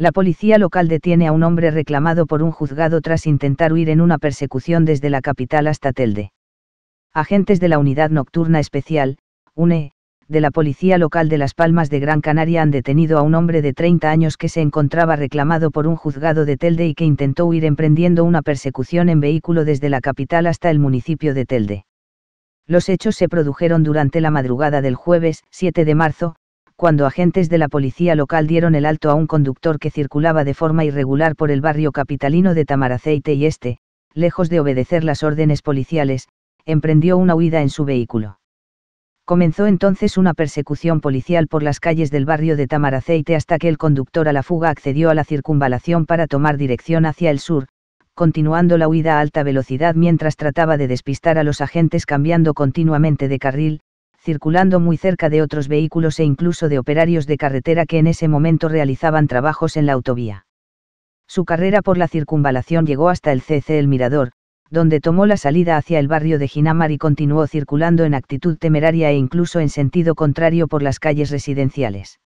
La policía local detiene a un hombre reclamado por un juzgado tras intentar huir en una persecución desde la capital hasta Telde. Agentes de la Unidad Nocturna Especial, UNE, de la Policía Local de Las Palmas de Gran Canaria han detenido a un hombre de 30 años que se encontraba reclamado por un juzgado de Telde y que intentó huir emprendiendo una persecución en vehículo desde la capital hasta el municipio de Telde. Los hechos se produjeron durante la madrugada del jueves 7 de marzo, cuando agentes de la policía local dieron el alto a un conductor que circulaba de forma irregular por el barrio capitalino de Tamaraceite y este, lejos de obedecer las órdenes policiales, emprendió una huida en su vehículo. Comenzó entonces una persecución policial por las calles del barrio de Tamaraceite hasta que el conductor a la fuga accedió a la circunvalación para tomar dirección hacia el sur, continuando la huida a alta velocidad mientras trataba de despistar a los agentes cambiando continuamente de carril, circulando muy cerca de otros vehículos e incluso de operarios de carretera que en ese momento realizaban trabajos en la autovía. Su carrera por la circunvalación llegó hasta el CC El Mirador, donde tomó la salida hacia el barrio de Ginamar y continuó circulando en actitud temeraria e incluso en sentido contrario por las calles residenciales.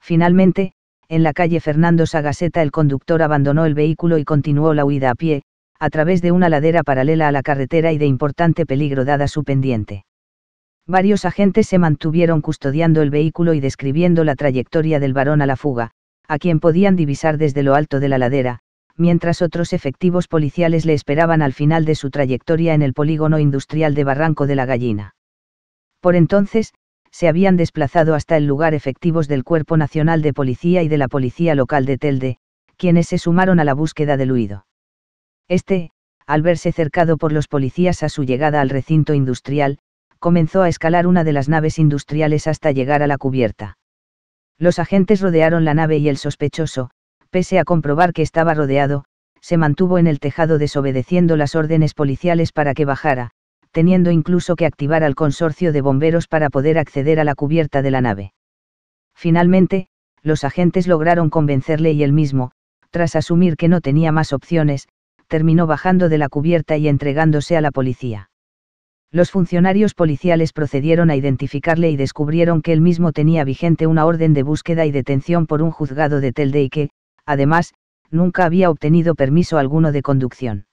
Finalmente, en la calle Fernando Sagaseta el conductor abandonó el vehículo y continuó la huida a pie, a través de una ladera paralela a la carretera y de importante peligro dada su pendiente varios agentes se mantuvieron custodiando el vehículo y describiendo la trayectoria del varón a la fuga, a quien podían divisar desde lo alto de la ladera, mientras otros efectivos policiales le esperaban al final de su trayectoria en el polígono industrial de Barranco de la Gallina. Por entonces, se habían desplazado hasta el lugar efectivos del Cuerpo Nacional de Policía y de la Policía Local de Telde, quienes se sumaron a la búsqueda del huido. Este, al verse cercado por los policías a su llegada al recinto industrial, comenzó a escalar una de las naves industriales hasta llegar a la cubierta. Los agentes rodearon la nave y el sospechoso, pese a comprobar que estaba rodeado, se mantuvo en el tejado desobedeciendo las órdenes policiales para que bajara, teniendo incluso que activar al consorcio de bomberos para poder acceder a la cubierta de la nave. Finalmente, los agentes lograron convencerle y él mismo, tras asumir que no tenía más opciones, terminó bajando de la cubierta y entregándose a la policía los funcionarios policiales procedieron a identificarle y descubrieron que él mismo tenía vigente una orden de búsqueda y detención por un juzgado de Telde y que, además, nunca había obtenido permiso alguno de conducción.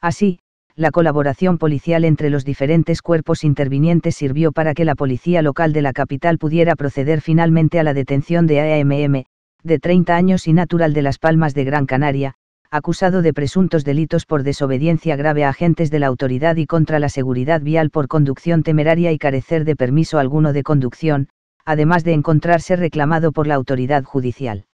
Así, la colaboración policial entre los diferentes cuerpos intervinientes sirvió para que la policía local de la capital pudiera proceder finalmente a la detención de AMM, de 30 años y natural de Las Palmas de Gran Canaria, acusado de presuntos delitos por desobediencia grave a agentes de la autoridad y contra la seguridad vial por conducción temeraria y carecer de permiso alguno de conducción, además de encontrarse reclamado por la autoridad judicial.